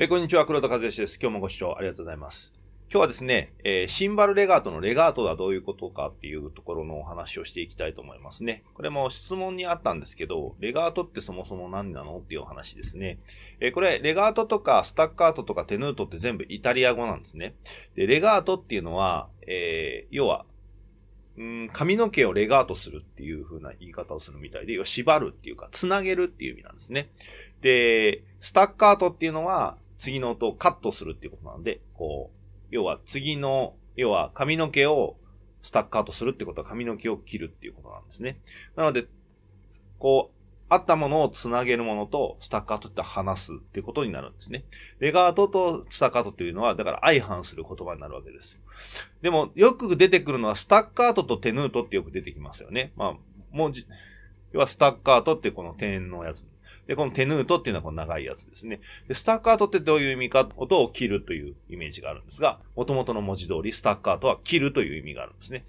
えー、こんにちは、黒田和義です。今日もご視聴ありがとうございます。今日はですね、えー、シンバルレガートのレガートはどういうことかっていうところのお話をしていきたいと思いますね。これも質問にあったんですけど、レガートってそもそも何なのっていうお話ですね。えー、これ、レガートとかスタッカートとかテヌートって全部イタリア語なんですね。で、レガートっていうのは、え要は、うん髪の毛をレガートするっていう風な言い方をするみたいで、縛るっていうか、つなげるっていう意味なんですね。で、スタッカートっていうのは、次の音をカットするっていうことなんで、こう、要は次の、要は髪の毛をスタッカートするってことは髪の毛を切るっていうことなんですね。なので、こう、あったものをつなげるものと、スタッカートって話すっていうことになるんですね。レガートとスタッカートというのは、だから相反する言葉になるわけですでも、よく出てくるのは、スタッカートとテヌートってよく出てきますよね。まあ、文字、要はスタッカートってこの点のやつで、このテヌートっていうのはこの長いやつですね。で、スタッカートってどういう意味か、音を切るというイメージがあるんですが、元々の文字通りスタッカートは切るという意味があるんですね。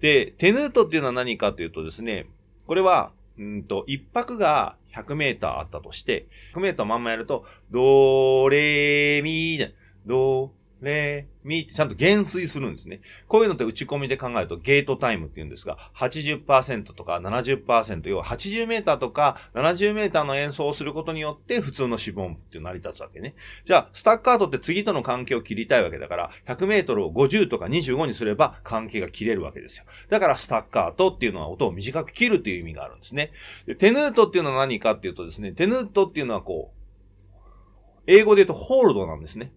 で、テヌートっていうのは何かというとですね、これは、うんと、一拍が100メーターあったとして、100メーターまんまやると、ドレミー、ドレ、ミってちゃんと減衰するんですね。こういうのって打ち込みで考えるとゲートタイムって言うんですが、80%とか70%、要は80メーターとか70メーターの演奏をすることによって普通のシ音符って成り立つわけね。じゃあ、スタッカートって次との関係を切りたいわけだから、100メートルを50とか25にすれば関係が切れるわけですよ。だから、スタッカートっていうのは音を短く切るっていう意味があるんですね。でテヌートっていうのは何かっていうとですね、テヌートっていうのはこう、英語で言うとホールドなんですね。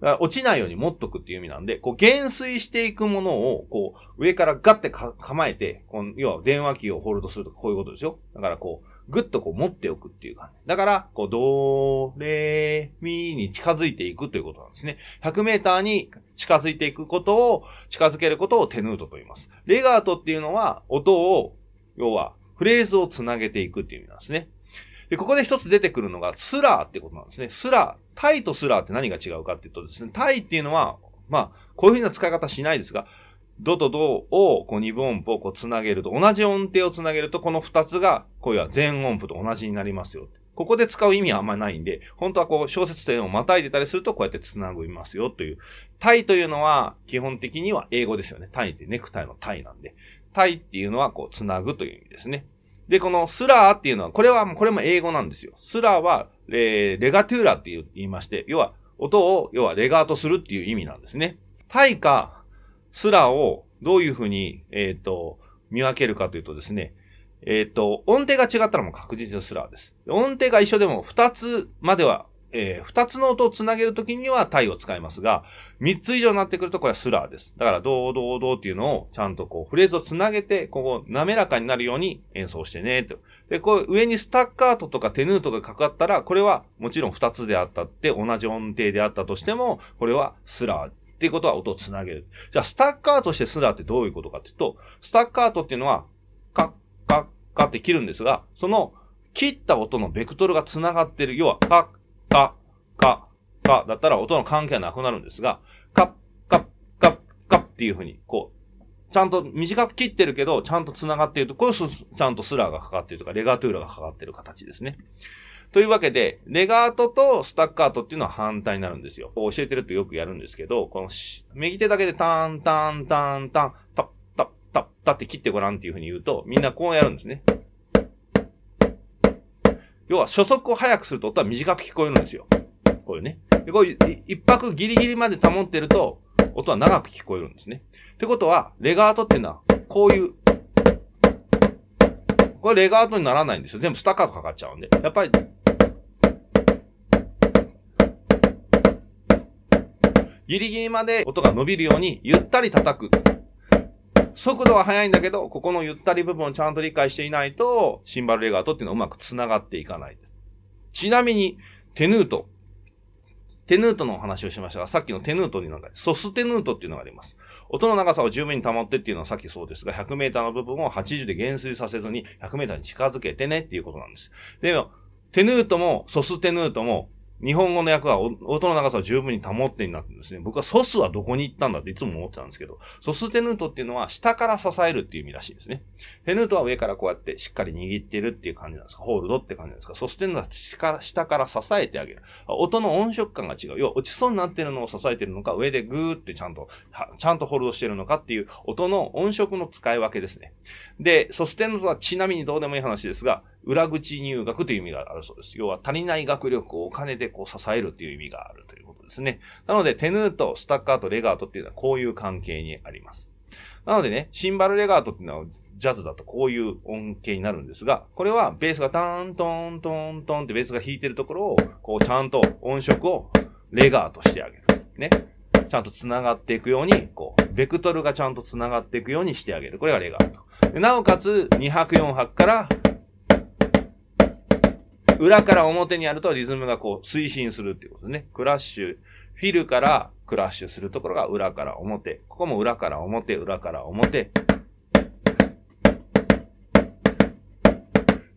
落ちないように持っとくっていう意味なんで、こう減衰していくものを、こう上からガッて構えて、この要は電話機をホールドするとかこういうことですよ。だからこう、ぐっとこう持っておくっていう感じ。だから、こう、ドレミに近づいていくということなんですね。100メーターに近づいていくことを、近づけることをテヌートと言います。レガートっていうのは、音を、要は、フレーズをつなげていくっていう意味なんですね。で、ここで一つ出てくるのがスラーってことなんですね。スラー。タイとスラーって何が違うかっていうとですね、タイっていうのは、まあ、こういうふうな使い方しないですが、ドとドをこう二分音符をこうつなげると、同じ音程をつなげると、この二つが、こういう全音符と同じになりますよ。ここで使う意味はあんまりないんで、本当はこう小節点をまたいでたりするとこうやって繋ぐいますよという。タイというのは基本的には英語ですよね。タイってネクタイのタイなんで。タイっていうのはこう繋ぐという意味ですね。で、このスラーっていうのは、これは、これも英語なんですよ。スラーは、えー、レガトゥーラって言いまして、要は、音を、要はレガートするっていう意味なんですね。対価、スラーをどういうふうに、えっ、ー、と、見分けるかというとですね、えっ、ー、と、音程が違ったらもう確実にスラーです。音程が一緒でも二つまではえー、2つの音をつなげるときにはイを使いますが、3つ以上になってくるとこれはスラーです。だから、ドードードーっていうのをちゃんとこうフレーズをつなげて、ここ滑らかになるように演奏してね、と。で、こう上にスタッカートとかテヌートがかかったら、これはもちろん2つであったって、同じ音程であったとしても、これはスラー。っていうことは音をつなげる。じゃあ、スタッカートしてスラーってどういうことかっていうと、スタッカートっていうのは、カッ、カッ、カって切るんですが、その切った音のベクトルが繋がってる。要は、カッ、カ、カ、カだったら音の関係はなくなるんですが、カッ、カッ、カッ、カッっていう風に、こう、ちゃんと短く切ってるけど、ちゃんと繋がっていると、これちゃんとスラーがかかっているとか、レガートゥーラがかかっている形ですね。というわけで、レガートとスタッカートっていうのは反対になるんですよ。教えてるとよくやるんですけど、この右手だけでタンタンタンタン、タッタッタッタって切ってごらんっていう風に言うと、みんなこうやるんですね。要は初速を速くすると音は短く聞こえるんですよ。こういうね。で、こういう一拍ギリギリまで保ってると、音は長く聞こえるんですね。ってことは、レガートっていうのは、こういう、これレガートにならないんですよ。全部スタッカートかかっちゃうんで。やっぱり、ギリギリまで音が伸びるように、ゆったり叩く。速度は速いんだけど、ここのゆったり部分をちゃんと理解していないと、シンバルレガートっていうのはうまく繋がっていかないです。ちなみに、テヌート。テヌートのお話をしましたが、さっきのテヌートになんか、ソステヌートっていうのがあります。音の長さを十分に保ってっていうのはさっきそうですが、100メーターの部分を80で減衰させずに100メーターに近づけてねっていうことなんです。でも、テヌートもソステヌートも日本語の訳は音の長さを十分に保ってになってるんですね。僕はソスはどこに行ったんだっていつも思ってたんですけど、ソステヌートっていうのは下から支えるっていう意味らしいですね。テヌートは上からこうやってしっかり握ってるっていう感じなんですか。ホールドって感じなんですか。ソステヌートは下から支えてあげる。音の音色感が違う。要は落ちそうになってるのを支えてるのか、上でグーってちゃんと、ちゃんとホールドしてるのかっていう音の音色の使い分けですね。で、ソステヌートはちなみにどうでもいい話ですが、裏口入学という意味があるそうです。要は足りない学力をお金でこう支えるという意味があるということですね。なので、テヌーとスタッカーとレガートっていうのはこういう関係にあります。なのでね、シンバルレガートっていうのはジャズだとこういう音形になるんですが、これはベースがタントントントンってベースが弾いてるところを、こうちゃんと音色をレガートしてあげる。ね。ちゃんと繋がっていくように、こう、ベクトルがちゃんと繋がっていくようにしてあげる。これがレガート。なおかつ、2拍4拍から裏から表にやるとリズムがこう推進するっていうことね。クラッシュ、フィルからクラッシュするところが裏から表。ここも裏から表、裏から表。っ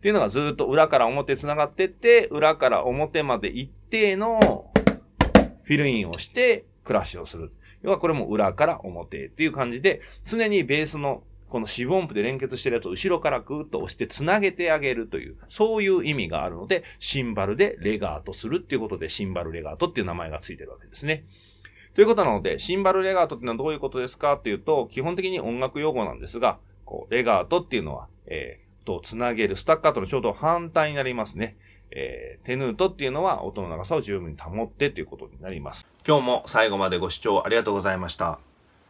ていうのがずっと裏から表繋がってって、裏から表まで一定のフィルインをしてクラッシュをする。要はこれも裏から表っていう感じで、常にベースのこの四分音符で連結してるやつを後ろからグーッと押して繋げてあげるという、そういう意味があるので、シンバルでレガートするっていうことで、シンバルレガートっていう名前がついてるわけですね。ということなので、シンバルレガートっていうのはどういうことですかっていうと、基本的に音楽用語なんですが、こう、レガートっていうのは、えー、とつなげるスタッカートのちょうど反対になりますね。えー、テヌートっていうのは音の長さを十分に保ってということになります。今日も最後までご視聴ありがとうございました。